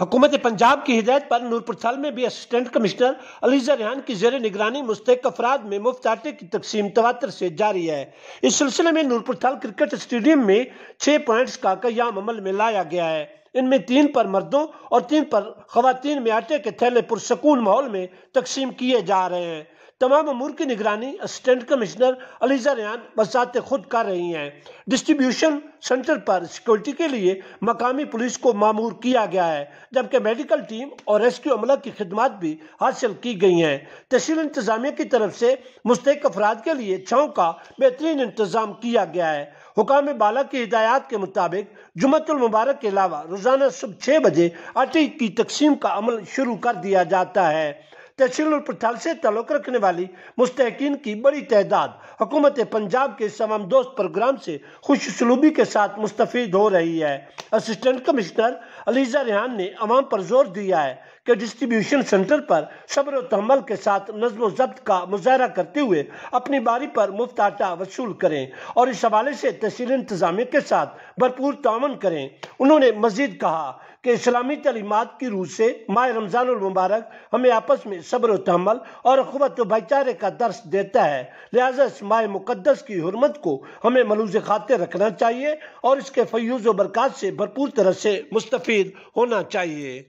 हुकूमत पंजाब की हिदायत पर नूरपुरथल में भी असिस्टेंट कमिश्नर अलीजा रेहान की जेर निगरानी मुस्तक अफराद में मुफ्त आटे की तकसीम तवातर से जारी है इस सिलसिले में नूरपुरथल क्रिकेट स्टेडियम में छः पॉइंट्स का कयाम अमल में लाया गया है इनमें तीन पर मर्दों और तीन पर खातन में आटे के थैले पुरसकून माहौल में तकसीम किए जा रहे हैं तमाम अमूर की निगरानी असिस्टेंट कमिश्नर अलीजा रियान बसात खुद कर रही हैं डिस्ट्रीब्यूशन सेंटर पर सिक्योरिटी के लिए मकामी पुलिस को मामूर किया गया है जबकि मेडिकल टीम और रेस्क्यू अमला की खदमात भी हासिल की गई हैं तहसील इंतजामिया की तरफ से मुस्तक अफराद के लिए छाव का बेहतरीन इंतजाम किया गया है हुकाम बाला की हिदायत के मुताबिक जुमतुलमबारक के अलावा रोज़ाना सुबह छः बजे आटे की तकसीम का अमल शुरू कर दिया जाता है तहसील और पठाल से ताल्लुक रखने वाली मुस्तकिन की बड़ी तादाद हुकूमत पंजाब के तमाम दोस्त प्रोग्राम से खुश सलूबी के साथ मुस्तफ़ हो रही है असिस्टेंट कमिश्नर अलीजा रेहान ने अवाम पर जोर दिया है कि डिस्ट्रीब्यूशन सेंटर पर सब्र तहमल के साथ नज्म जब्त का मुजाहरा करते हुए अपनी बारी पर मुफ्त आटा वसूल करें और इस हवाले से तहसील इंतजामिया के साथ भरपूर तावन करें उन्होंने मजीद कहा कि इस्लामी तलीमत की रूह से माह रमज़ान मुबारक हमें आपस में सब्र तहमल और अखबत तो भाईचारे का दर्श देता है लिहाजा इस माह मुकदस की हरमत को हमें मलूज खाते रखना चाहिए और इसके फयूज व बरक़ात से भरपूर तरह से मुस्तफ़ होना चाहिए